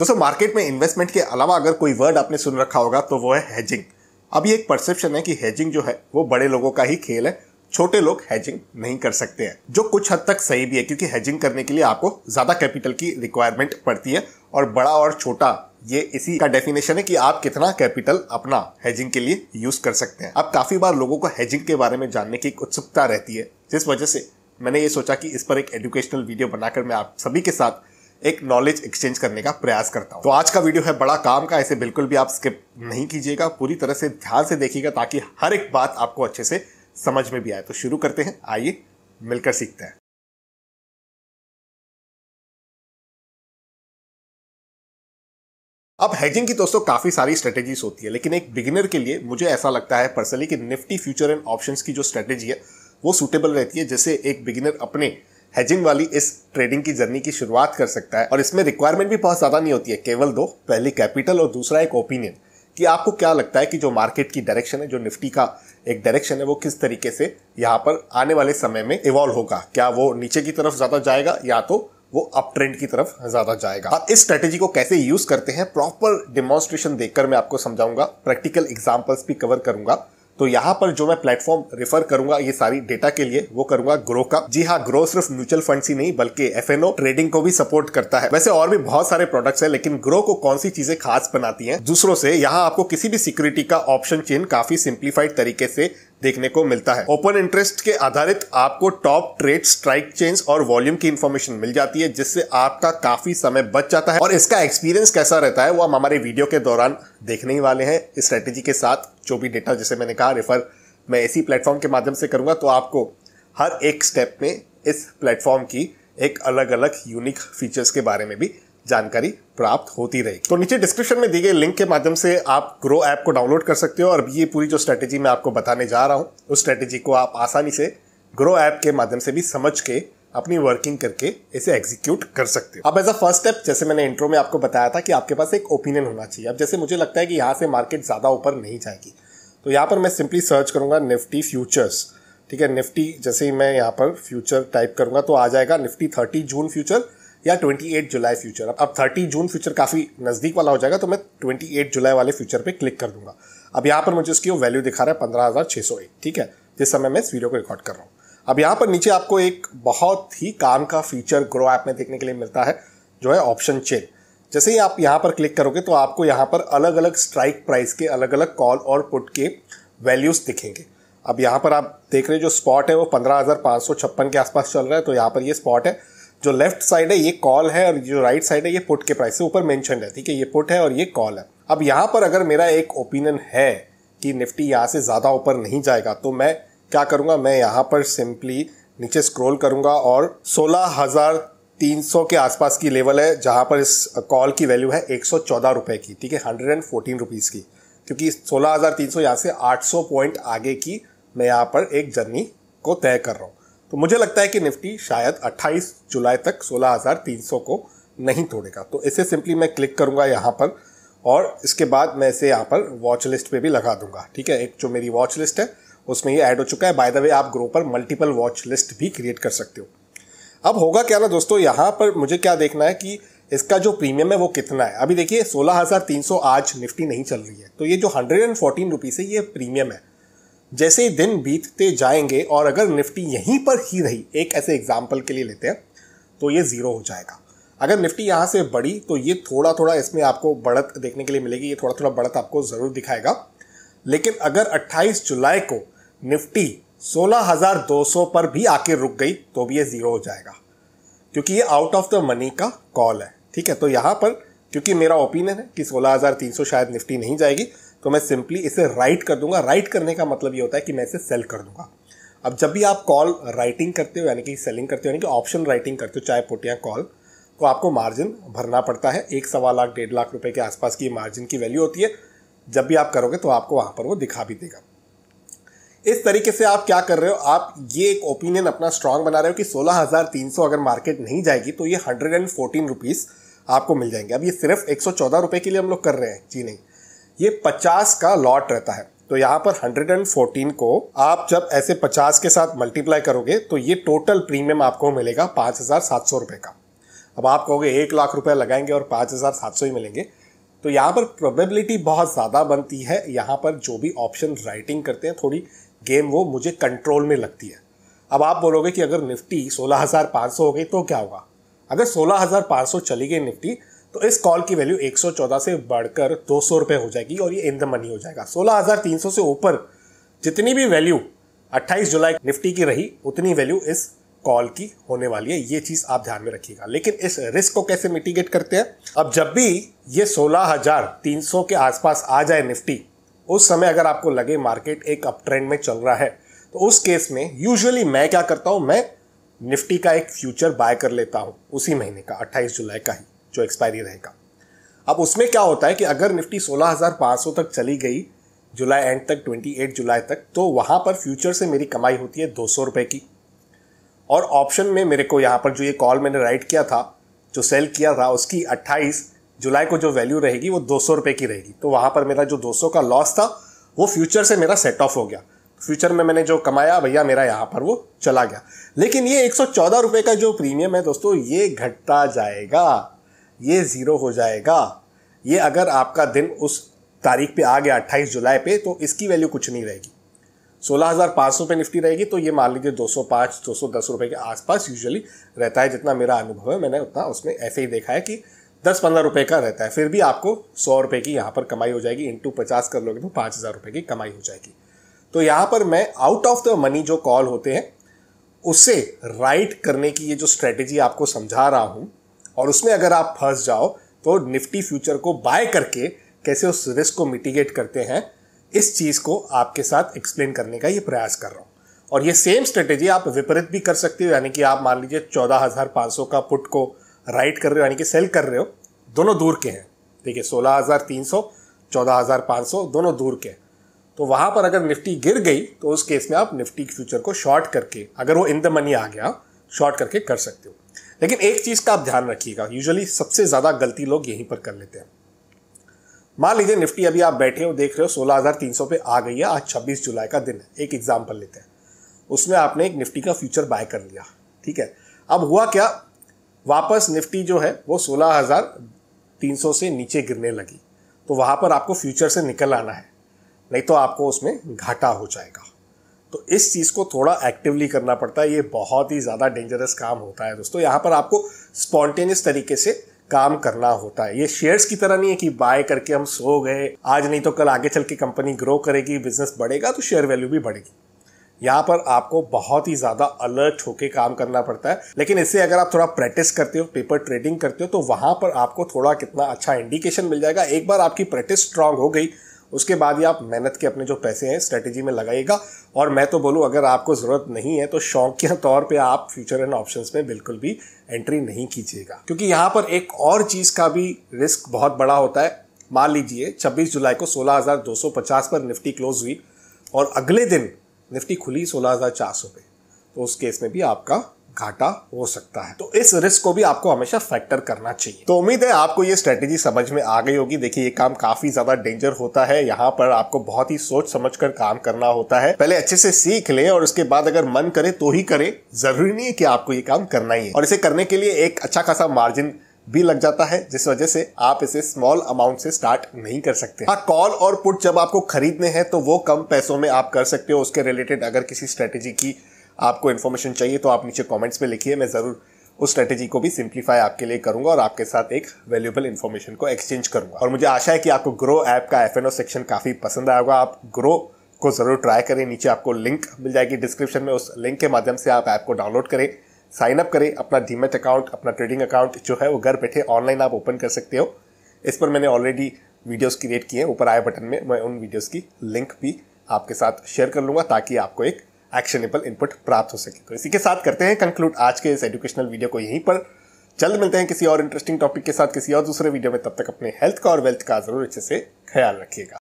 दोस्तों मार्केट में इन्वेस्टमेंट के अलावा अगर कोई वर्ड आपने सुन रखा होगा तो वो है हेजिंग अब ये एक परसेप्शन है कि हेजिंग जो है वो बड़े लोगों का ही खेल है छोटे लोग हेजिंग नहीं कर सकते हैं जो कुछ हद तक सही भी है क्योंकि हेजिंग करने के लिए आपको ज़्यादा कैपिटल की रिक्वायरमेंट पड़ती है और बड़ा और छोटा ये इसी का डेफिनेशन है कि आप कितना कैपिटल अपना हेजिंग के लिए यूज कर सकते हैं अब काफ़ी बार लोगों को हेजिंग के बारे में जानने की एक उत्सुकता रहती है जिस वजह से मैंने ये सोचा कि इस पर एक एजुकेशनल वीडियो बनाकर मैं आप सभी के साथ एक नॉलेज एक्सचेंज करने का प्रयास करता हूँ तो आज का वीडियो है बड़ा काम का ऐसे बिल्कुल भी आप स्किप नहीं कीजिएगा पूरी तरह से ध्यान से देखिएगा ताकि हर एक बात आपको अच्छे से समझ में भी आए तो शुरू करते हैं आइए मिलकर सीखते हैं अब हेजिंग की दोस्तों काफी सारी स्ट्रेटेजीज होती है लेकिन एक बिगिनर के लिए मुझे ऐसा लगता है पर्सनली कि निफ्टी फ्यूचर एंड ऑप्शंस की जो स्ट्रेटेजी है वो सूटेबल रहती है जैसे एक बिगिनर अपने हेजिंग वाली इस ट्रेडिंग की जर्नी की शुरुआत कर सकता है और इसमें रिक्वायरमेंट भी बहुत ज़्यादा नहीं होती है केवल दो पहली कैपिटल और दूसरा एक ओपिनियन कि आपको क्या लगता है कि जो मार्केट की डायरेक्शन है जो निफ्टी का एक डायरेक्शन है वो किस तरीके से यहाँ पर आने वाले समय में इवॉल्व होगा क्या वो नीचे की तरफ ज़्यादा जाएगा या तो वो अप ट्रेंड की तरफ ज्यादा जाएगा आप इस स्ट्रेटेजी को कैसे यूज करते हैं प्रॉपर डिमॉन्स्ट्रेशन देखकर मैं आपको समझाऊंगा प्रैक्टिकल एग्जाम्पल्स भी कवर करूंगा तो यहाँ पर जो मैं प्लेटफॉर्म रेफर करूंगा ये सारी डेटा के लिए वो करूंगा ग्रो का जी हाँ ग्रो सिर्फ म्यूचुअल फंड ही नहीं बल्कि एफ ट्रेडिंग को भी सपोर्ट करता है वैसे और भी बहुत सारे प्रोडक्ट्स है लेकिन ग्रो को कौन सी चीजें खास बनाती है दूसरों से यहाँ आपको किसी भी सिक्योरिटी का ऑप्शन चेन काफी सिंप्लीफाइड तरीके से देखने को मिलता है ओपन इंटरेस्ट के आधारित आपको टॉप ट्रेड स्ट्राइक चेंज और वॉल्यूम की इन्फॉर्मेशन मिल जाती है जिससे आपका काफी समय बच जाता है और इसका एक्सपीरियंस कैसा रहता है वो हम हमारे वीडियो के दौरान देखने ही वाले हैं इस स्ट्रेटेजी के साथ जो भी डेटा जैसे मैंने कहा रेफर मैं इसी प्लेटफॉर्म के माध्यम से करूंगा तो आपको हर एक स्टेप में इस प्लेटफॉर्म की एक अलग अलग यूनिक फीचर्स के बारे में भी जानकारी प्राप्त होती रहेगी तो नीचे डिस्क्रिप्शन में दी गई लिंक के माध्यम से आप ग्रो ऐप को डाउनलोड कर सकते हो और ये पूरी जो स्ट्रैटेजी मैं आपको बताने जा रहा हूँ उस स्ट्रैटेजी को आप आसानी से ग्रो ऐप के माध्यम से भी समझ के अपनी वर्किंग करके इसे एग्जीक्यूट कर सकते हो अब एज अ फर्स्ट स्टेप जैसे मैंने इंट्रो में आपको बताया था कि आपके पास एक ओपिनियन होना चाहिए अब जैसे मुझे लगता है कि यहाँ से मार्केट ज़्यादा ऊपर नहीं जाएगी तो यहाँ पर मैं सिंपली सर्च करूँगा निफ्टी फ्यूचर्स ठीक है निफ्टी जैसे ही मैं यहाँ पर फ्यूचर टाइप करूँगा तो आ जाएगा निफ्टी थर्टी जून फ्यूचर या 28 जुलाई फ्यूचर अब 30 जून फ्यूचर काफ़ी नज़दीक वाला हो जाएगा तो मैं 28 जुलाई वाले फ्यूचर पे क्लिक कर दूंगा अब यहाँ पर मुझे इसकी वो वैल्यू दिखा रहा है पंद्रह हज़ार सौ एक ठीक है जिस समय मैं इस वीडियो को रिकॉर्ड कर रहा हूँ अब यहाँ पर नीचे आपको एक बहुत ही काम का फीचर ग्रो ऐप में देखने के लिए मिलता है जो है ऑप्शन चेन जैसे ही आप यहाँ पर क्लिक करोगे तो आपको यहाँ पर अलग अलग स्ट्राइक प्राइस के अलग अलग कॉल और पुट के वैल्यूज़ दिखेंगे अब यहाँ पर आप देख रहे हैं जो स्पॉट है वो पंद्रह हज़ार सौ छप्पन के आसपास चल रहा है तो यहाँ पर ये स्पॉट है जो लेफ्ट साइड है ये कॉल है और जो राइट साइड है ये पुट के प्राइस से ऊपर मैंशन है ठीक है ये पुट है और ये कॉल है अब यहाँ पर अगर मेरा एक ओपिनियन है कि निफ्टी यहाँ से ज़्यादा ऊपर नहीं जाएगा तो मैं क्या करूँगा मैं यहाँ पर सिंपली नीचे स्क्रोल करूँगा और सोलह हज़ार तीन सौ के आसपास की लेवल है जहाँ पर इस कॉल की वैल्यू है एक सौ चौदह रुपये की ठीक है हंड्रेड एंड फोर्टीन रुपीज़ की क्योंकि सोलह हज़ार तीन सौ यहाँ से आठ सौ पॉइंट आगे की मैं यहाँ पर एक जर्नी को तय कर रहा हूँ तो मुझे लगता है कि निफ्टी शायद 28 जुलाई तक 16,300 को नहीं तोड़ेगा तो इसे सिंपली मैं क्लिक करूँगा यहाँ पर और इसके बाद मैं इसे यहाँ पर वॉच लिस्ट पर भी लगा दूंगा ठीक है एक जो मेरी वॉच लिस्ट है उसमें ये ऐड हो चुका है बाय द वे आप ग्रो पर मल्टीपल वॉच लिस्ट भी क्रिएट कर सकते हो अब होगा क्या ना दोस्तों यहाँ पर मुझे क्या देखना है कि इसका जो प्रीमियम है वो कितना है अभी देखिए 16,300 आज निफ्टी नहीं चल रही है तो ये जो हंड्रेड एंड फोर्टीन रुपीज़ है ये प्रीमियम है जैसे ही दिन बीतते जाएंगे और अगर निफ्टी यहीं पर ही रही एक ऐसे एग्जाम्पल के लिए लेते हैं तो ये ज़ीरो हो जाएगा अगर निफ्टी यहाँ से बढ़ी तो ये थोड़ा थोड़ा इसमें आपको बढ़त देखने के लिए मिलेगी ये थोड़ा थोड़ा बढ़त आपको ज़रूर दिखाएगा लेकिन अगर 28 जुलाई को निफ्टी 16,200 पर भी आके रुक गई तो भी ये ज़ीरो हो जाएगा क्योंकि ये आउट ऑफ द मनी का कॉल है ठीक है तो यहाँ पर क्योंकि मेरा ओपिनियन है कि 16,300 शायद निफ्टी नहीं जाएगी तो मैं सिंपली इसे राइट कर दूंगा राइट करने का मतलब ये होता है कि मैं इसे सेल कर दूंगा अब जब भी आप कॉल राइटिंग करते हो यानी कि सेलिंग करते हो यानी कि ऑप्शन राइटिंग करते हो चाहे पुट या कॉल तो आपको मार्जिन भरना पड़ता है एक सवा लाख डेढ़ लाख रुपए के आसपास की मार्जिन की वैल्यू होती है जब भी आप करोगे तो आपको वहाँ पर वो दिखा भी देगा इस तरीके से आप क्या कर रहे हो आप ये एक ओपिनियन अपना स्ट्रांग बना रहे हो कि सौ अगर मार्केट नहीं जाएगी तो ये हंड्रेड एंड फोर्टीन रुपीज़ आपको मिल जाएंगे अब ये सिर्फ एक सौ चौदह रुपये के लिए हम लोग कर रहे हैं जी नहीं ये 50 का लॉट रहता है तो यहाँ पर 114 को आप जब ऐसे 50 के साथ मल्टीप्लाई करोगे तो ये टोटल प्रीमियम आपको मिलेगा पाँच हज़ार सात सौ रुपये का अब आप कहोगे एक लाख रुपये लगाएंगे और पाँच हज़ार सात सौ ही मिलेंगे तो यहाँ पर प्रोबेबिलिटी बहुत ज़्यादा बनती है यहाँ पर जो भी ऑप्शन राइटिंग करते हैं थोड़ी गेम वो मुझे कंट्रोल में लगती है अब आप बोलोगे कि अगर निफ्टी सौ हो गई तो क्या होगा अगर सौ चली गई निफ्टी तो इस कॉल की वैल्यू 114 से बढ़कर दो सौ रुपये हो जाएगी और ये इन द मनी हो जाएगा 16,300 से ऊपर जितनी भी वैल्यू 28 जुलाई निफ्टी की रही उतनी वैल्यू इस कॉल की होने वाली है ये चीज़ आप ध्यान में रखिएगा लेकिन इस रिस्क को कैसे मिटिगेट करते हैं अब जब भी ये 16,300 के आसपास आ जाए निफ्टी उस समय अगर आपको लगे मार्केट एक अप ट्रेंड में चल रहा है तो उस केस में यूजुअली मैं क्या करता हूँ मैं निफ्टी का एक फ्यूचर बाय कर लेता हूँ उसी महीने का 28 जुलाई का ही जो एक्सपायरी रहेगा अब उसमें क्या होता है कि अगर निफ्टी 16,500 तक चली गई जुलाई एंड तक 28 जुलाई तक तो वहां पर फ्यूचर से मेरी कमाई होती है दो सौ की और ऑप्शन में मेरे को यहां पर जो ये कॉल मैंने राइट किया था जो सेल किया था उसकी 28 जुलाई को जो वैल्यू रहेगी वो दो सौ की रहेगी तो वहां पर मेरा जो 200 का लॉस था वो फ्यूचर से मेरा सेट ऑफ हो गया फ्यूचर में मैंने जो कमाया भैया मेरा यहाँ पर वो चला गया लेकिन ये एक सौ का जो प्रीमियम है दोस्तों ये घटता जाएगा ये ज़ीरो हो जाएगा ये अगर आपका दिन उस तारीख पे आ गया 28 जुलाई पे तो इसकी वैल्यू कुछ नहीं रहेगी 16,500 पे निफ्टी रहेगी तो ये मान लीजिए 205 210 रुपये के आसपास यूजुअली रहता है जितना मेरा अनुभव है मैंने उतना उसमें ऐसे ही देखा है कि दस पंद्रह रुपये का रहता है फिर भी आपको सौ रुपये की यहाँ पर कमाई हो जाएगी इंटू पचास कर लोगे तो पाँच हज़ार रुपये की कमाई हो जाएगी तो यहाँ पर मैं आउट ऑफ द मनी जो कॉल होते हैं उसे राइट करने की ये जो स्ट्रेटेजी आपको समझा रहा हूँ और उसमें अगर आप फंस जाओ तो निफ्टी फ्यूचर को बाय करके कैसे उस रिस्क को मिटिगेट करते हैं इस चीज़ को आपके साथ एक्सप्लेन करने का ये प्रयास कर रहा हूँ और ये सेम स्ट्रेटेजी आप विपरीत भी कर सकते हो यानी कि आप मान लीजिए चौदह हज़ार पाँच सौ का पुट को राइट कर रहे हो यानी कि सेल कर रहे हो दोनों दूर के हैं देखिए सोलह हज़ार तीन सौ चौदह हज़ार पाँच सौ दोनों दूर के हैं तो वहाँ पर अगर निफ्टी गिर गई तो उस केस में आप निफ्टी फ्यूचर को शॉर्ट करके अगर वो इन द मनी आ गया शॉर्ट करके कर सकते हो लेकिन एक चीज़ का आप ध्यान रखिएगा यूजुअली सबसे ज़्यादा गलती लोग यहीं पर कर लेते हैं मान लीजिए निफ्टी अभी आप बैठे हो देख रहे हो 16,300 पे आ गई है आज 26 जुलाई का दिन है एक एग्जाम्पल लेते हैं उसमें आपने एक निफ्टी का फ्यूचर बाय कर लिया ठीक है अब हुआ क्या वापस निफ्टी जो है वो 16,300 से नीचे गिरने लगी तो वहाँ पर आपको फ्यूचर से निकल आना है नहीं तो आपको उसमें घाटा हो जाएगा तो इस चीज़ को थोड़ा एक्टिवली करना पड़ता है ये बहुत ही ज़्यादा डेंजरस काम होता है दोस्तों यहाँ पर आपको स्पॉन्टेनियस तरीके से काम करना होता है ये शेयर्स की तरह नहीं है कि बाय करके हम सो गए आज नहीं तो कल आगे चल के कंपनी ग्रो करेगी बिजनेस बढ़ेगा तो शेयर वैल्यू भी बढ़ेगी यहाँ पर आपको बहुत ही ज़्यादा अलर्ट होके काम करना पड़ता है लेकिन इससे अगर आप थोड़ा प्रैक्टिस करते हो पेपर ट्रेडिंग करते हो तो वहाँ पर आपको थोड़ा कितना अच्छा इंडिकेशन मिल जाएगा एक बार आपकी प्रैक्टिस स्ट्रांग हो गई उसके बाद ही आप मेहनत के अपने जो पैसे हैं स्ट्रेटेजी में लगाइएगा और मैं तो बोलूँ अगर आपको ज़रूरत नहीं है तो शौक के तौर पर आप फ्यूचर एंड ऑप्शन में बिल्कुल भी एंट्री नहीं कीजिएगा क्योंकि यहाँ पर एक और चीज़ का भी रिस्क बहुत बड़ा होता है मान लीजिए 26 जुलाई को 16,250 पर निफ्टी क्लोज हुई और अगले दिन निफ्टी खुली 16,400 पे तो उस केस में भी आपका घाटा हो सकता है तो इस रिस्क को भी आपको हमेशा फैक्टर करना चाहिए तो उम्मीद है आपको ये स्ट्रेटेजी समझ में आ गई होगी देखिए ये काम काफी ज्यादा डेंजर होता है यहाँ पर आपको बहुत ही सोच समझ कर काम करना होता है पहले अच्छे से सीख ले और उसके बाद अगर मन करे तो ही करे जरूरी नहीं है कि आपको ये काम करना ही है और इसे करने के लिए एक अच्छा खासा मार्जिन भी लग जाता है जिस वजह से आप इसे स्मॉल अमाउंट से स्टार्ट नहीं कर सकते हाँ कॉल और पुट जब आपको खरीदने हैं तो वो कम पैसों में आप कर सकते हो उसके रिलेटेड अगर किसी स्ट्रेटेजी की आपको इन्फॉर्मेशन चाहिए तो आप नीचे कॉमेंट्स में लिखिए मैं ज़रूर उस स्ट्रेटेजी को भी सिंप्लीफाई आपके लिए करूंगा और आपके साथ एक वैल्यूबल इन्फॉर्मेशन को एक्सचेंज करूंगा और मुझे आशा है कि आपको ग्रो ऐप का एफ सेक्शन काफ़ी पसंद आया होगा आप ग्रो को ज़रूर ट्राई करें नीचे आपको लिंक मिल जाएगी डिस्क्रिप्शन में उस लिंक के माध्यम से आप ऐप को डाउनलोड करें साइन अप करें अपना डीमेट अकाउंट अपना ट्रेडिंग अकाउंट जो है वो घर बैठे ऑनलाइन आप ओपन कर सकते हो इस पर मैंने ऑलरेडी वीडियोस क्रिएट किए हैं ऊपर आए बटन में मैं उन वीडियोस की लिंक भी आपके साथ शेयर कर लूँगा ताकि आपको एक एक्शनेबल इनपुट प्राप्त हो सके तो इसी के साथ करते हैं कंक्लूड आज के इस एजुकेशनल वीडियो को यहीं पर जल्द मिलते हैं किसी और इंटरेस्टिंग टॉपिक के साथ किसी और दूसरे वीडियो में तब तक अपने हेल्थ का और वेल्थ का जरूर अच्छे से ख्याल रखिएगा